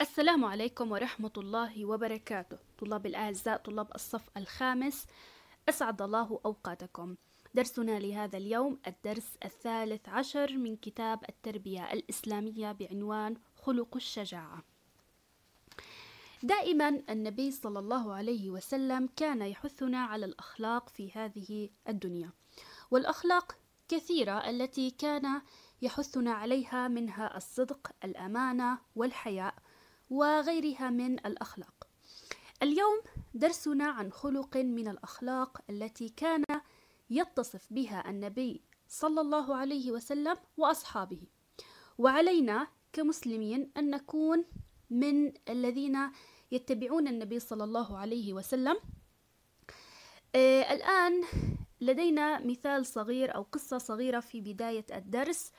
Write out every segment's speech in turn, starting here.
السلام عليكم ورحمة الله وبركاته طلاب الأعزاء طلاب الصف الخامس أسعد الله أوقاتكم درسنا لهذا اليوم الدرس الثالث عشر من كتاب التربية الإسلامية بعنوان خلق الشجاعة دائما النبي صلى الله عليه وسلم كان يحثنا على الأخلاق في هذه الدنيا والأخلاق كثيرة التي كان يحثنا عليها منها الصدق الأمانة والحياء وغيرها من الأخلاق اليوم درسنا عن خلق من الأخلاق التي كان يتصف بها النبي صلى الله عليه وسلم وأصحابه وعلينا كمسلمين أن نكون من الذين يتبعون النبي صلى الله عليه وسلم آه الآن لدينا مثال صغير أو قصة صغيرة في بداية الدرس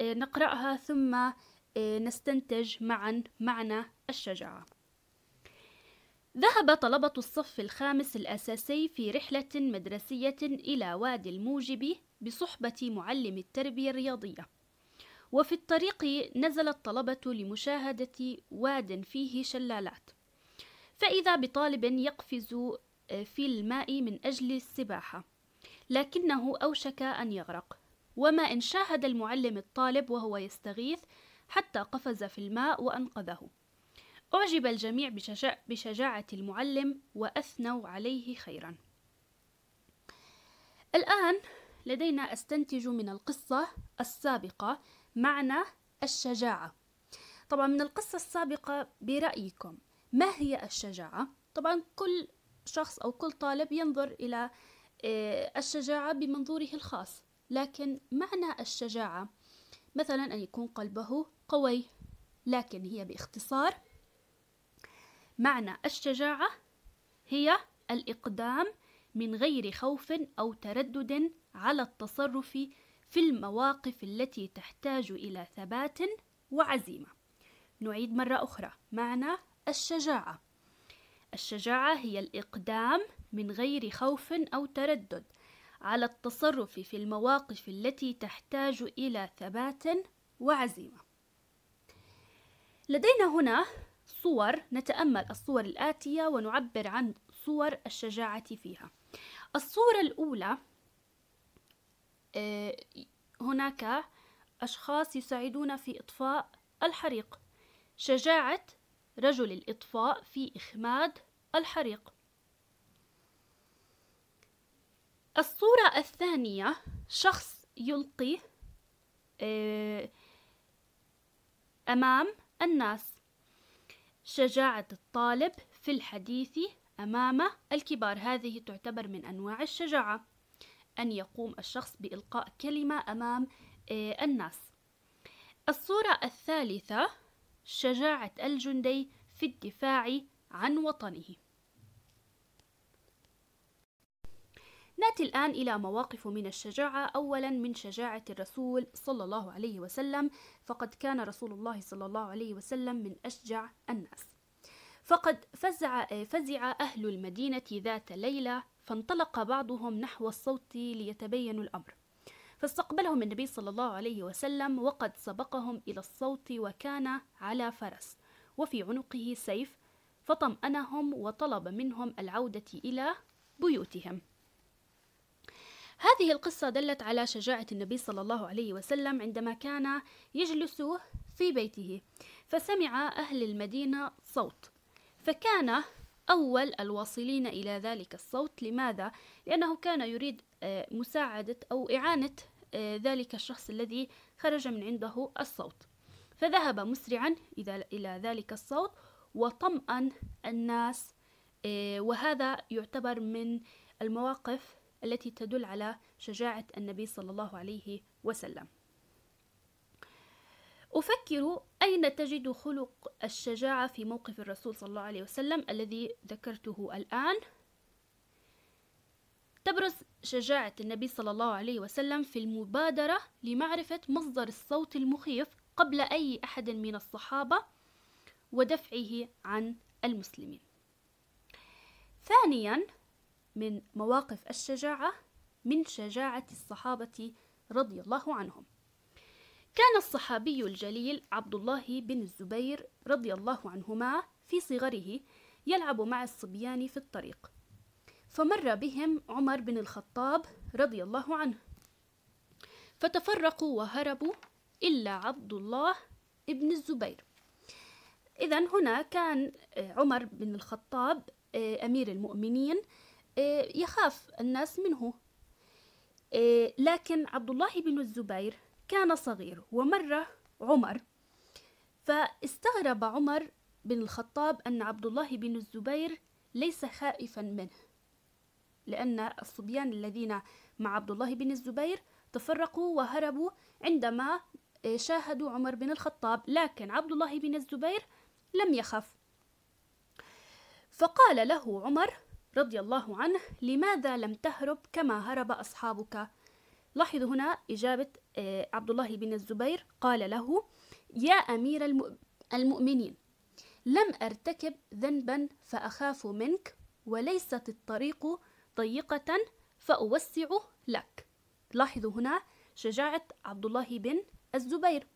آه نقرأها ثم آه، نستنتج معا معنى الشجاعة ذهب طلبة الصف الخامس الأساسي في رحلة مدرسية إلى وادي الموجب بصحبة معلم التربية الرياضية وفي الطريق نزل الطلبة لمشاهدة واد فيه شلالات فإذا بطالب يقفز آه، في الماء من أجل السباحة لكنه أوشك أن يغرق وما إن شاهد المعلم الطالب وهو يستغيث حتى قفز في الماء وأنقذه أعجب الجميع بشجاع بشجاعة المعلم وأثنوا عليه خيرا الآن لدينا أستنتج من القصة السابقة معنى الشجاعة طبعا من القصة السابقة برأيكم ما هي الشجاعة؟ طبعا كل شخص أو كل طالب ينظر إلى آه، الشجاعة بمنظوره الخاص لكن معنى الشجاعة مثلا أن يكون قلبه قوي لكن هي باختصار معنى الشجاعة هي الإقدام من غير خوف أو تردد على التصرف في المواقف التي تحتاج إلى ثبات وعزيمة. نعيد مرة أخرى معنى الشجاعة. الشجاعة هي الإقدام من غير خوف أو تردد على التصرف في المواقف التي تحتاج إلى ثبات وعزيمة لدينا هنا صور نتأمل الصور الآتية ونعبر عن صور الشجاعة فيها الصورة الأولى آه، هناك أشخاص يساعدون في إطفاء الحريق شجاعة رجل الإطفاء في إخماد الحريق الصورة الثانية شخص يلقي آه، أمام الناس شجاعة الطالب في الحديث أمام الكبار هذه تعتبر من أنواع الشجاعة أن يقوم الشخص بإلقاء كلمة أمام آه، الناس الصورة الثالثة شجاعة الجندي في الدفاع عن وطنه ناتي الآن إلى مواقف من الشجاعة أولا من شجاعة الرسول صلى الله عليه وسلم فقد كان رسول الله صلى الله عليه وسلم من أشجع الناس فقد فزع, فزع أهل المدينة ذات ليلة فانطلق بعضهم نحو الصوت ليتبينوا الأمر فاستقبلهم النبي صلى الله عليه وسلم وقد سبقهم إلى الصوت وكان على فرس وفي عنقه سيف فطمأنهم وطلب منهم العودة إلى بيوتهم هذه القصة دلت على شجاعة النبي صلى الله عليه وسلم عندما كان يجلس في بيته فسمع أهل المدينة صوت فكان أول الواصلين إلى ذلك الصوت لماذا؟ لأنه كان يريد آه، مساعدة أو إعانة آه، ذلك الشخص الذي خرج من عنده الصوت فذهب مسرعا إلى ذلك الصوت وطمأن الناس آه، وهذا يعتبر من المواقف التي تدل على شجاعة النبي صلى الله عليه وسلم أفكر أين تجد خلق الشجاعة في موقف الرسول صلى الله عليه وسلم الذي ذكرته الآن تبرز شجاعة النبي صلى الله عليه وسلم في المبادرة لمعرفة مصدر الصوت المخيف قبل أي أحد من الصحابة ودفعه عن المسلمين. ثانيا من مواقف الشجاعة من شجاعة الصحابة رضي الله عنهم كان الصحابي الجليل عبد الله بن الزبير رضي الله عنهما في صغره يلعب مع الصبيان في الطريق فمر بهم عمر بن الخطاب رضي الله عنه فتفرقوا وهربوا إلا عبد الله بن الزبير إذا هنا كان عمر بن الخطاب آه، أمير المؤمنين إيه، يخاف الناس منه إيه، لكن عبد الله بن الزبير كان صغير ومر عمر فاستغرب عمر بن الخطاب أن عبد الله بن الزبير ليس خائفا منه لأن الصبيان الذين مع عبد الله بن الزبير تفرقوا وهربوا عندما إيه، شاهدوا عمر بن الخطاب لكن عبد الله بن الزبير لم يخف فقال له عمر رضي الله عنه لماذا لم تهرب كما هرب أصحابك لاحظوا هنا إجابة آه، عبد الله بن الزبير قال له يا أمير المؤمنين لم أرتكب ذنبا فأخاف منك وليست الطريق ضيقة فأوسع لك لاحظوا هنا شجاعة عبد الله بن الزبير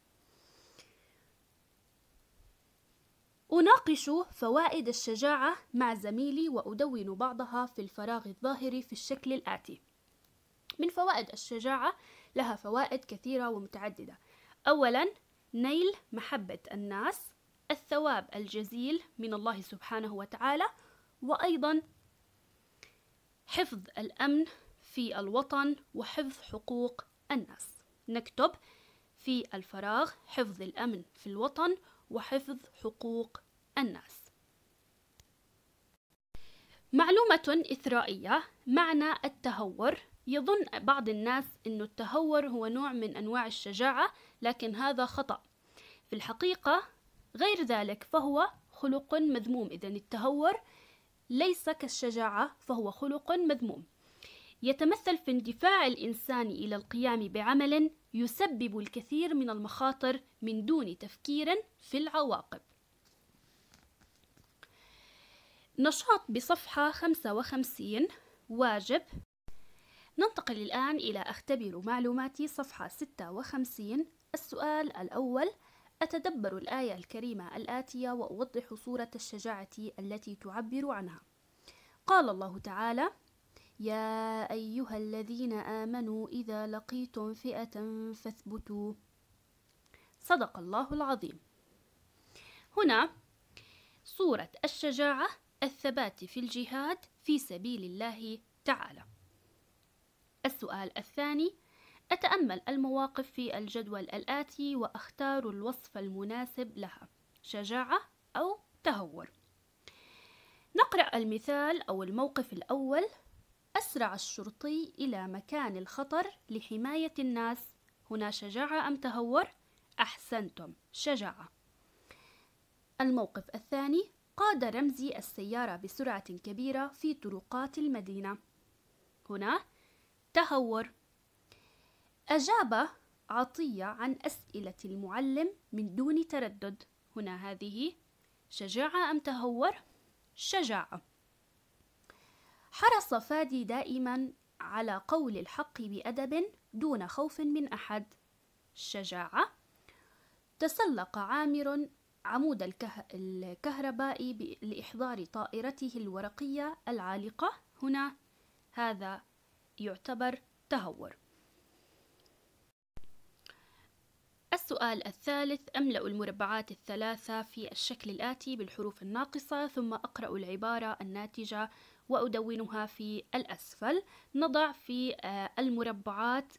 أناقش فوائد الشجاعة مع زميلي وأدون بعضها في الفراغ الظاهر في الشكل الآتي من فوائد الشجاعة لها فوائد كثيرة ومتعددة أولا نيل محبة الناس الثواب الجزيل من الله سبحانه وتعالى وأيضا حفظ الأمن في الوطن وحفظ حقوق الناس نكتب في الفراغ حفظ الأمن في الوطن وحفظ حقوق الناس معلومة إثرائية معنى التهور يظن بعض الناس أن التهور هو نوع من أنواع الشجاعة لكن هذا خطأ في الحقيقة غير ذلك فهو خلق مذموم إذا التهور ليس كالشجاعة فهو خلق مذموم يتمثل في اندفاع الإنسان إلى القيام بعمل يسبب الكثير من المخاطر من دون تفكير في العواقب نشاط بصفحة 55 واجب ننتقل الآن إلى أختبر معلوماتي صفحة 56 السؤال الأول أتدبر الآية الكريمة الآتية وأوضح صورة الشجاعة التي تعبر عنها قال الله تعالى يا أيها الذين آمنوا إذا لقيتم فئة فاثبتوا صدق الله العظيم هنا صورة الشجاعة الثبات في الجهاد في سبيل الله تعالى السؤال الثاني أتأمل المواقف في الجدول الآتي وأختار الوصف المناسب لها شجاعة أو تهور نقرأ المثال أو الموقف الأول أسرع الشرطي إلى مكان الخطر لحماية الناس هنا شجاعة أم تهور؟ أحسنتم شجاعة الموقف الثاني قاد رمزي السيارة بسرعة كبيرة في طرقات المدينة هنا تهور أجاب عطية عن أسئلة المعلم من دون تردد هنا هذه شجاعة أم تهور؟ شجاعة حرص فادي دائما على قول الحق بأدب دون خوف من أحد شجاعة. تسلق عامر عمود الكه... الكهربائي ب... لإحضار طائرته الورقية العالقة هنا هذا يعتبر تهور السؤال الثالث أملأ المربعات الثلاثة في الشكل الآتي بالحروف الناقصة ثم أقرأ العبارة الناتجة وأدونها في الأسفل نضع في آه، المربعات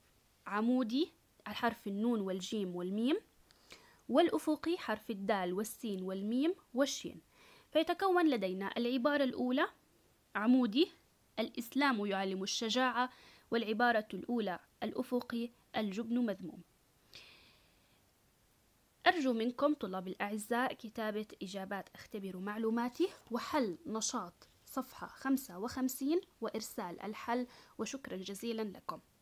عمودي الحرف النون والجيم والميم والأفقي حرف الدال والسين والميم والشين فيتكون لدينا العبارة الأولى عمودي الإسلام يعلم الشجاعة والعبارة الأولى الأفقي الجبن مذموم أرجو منكم طلاب الأعزاء كتابة إجابات اختبر معلوماتي وحل نشاط صفحة 55 وإرسال الحل وشكرا جزيلا لكم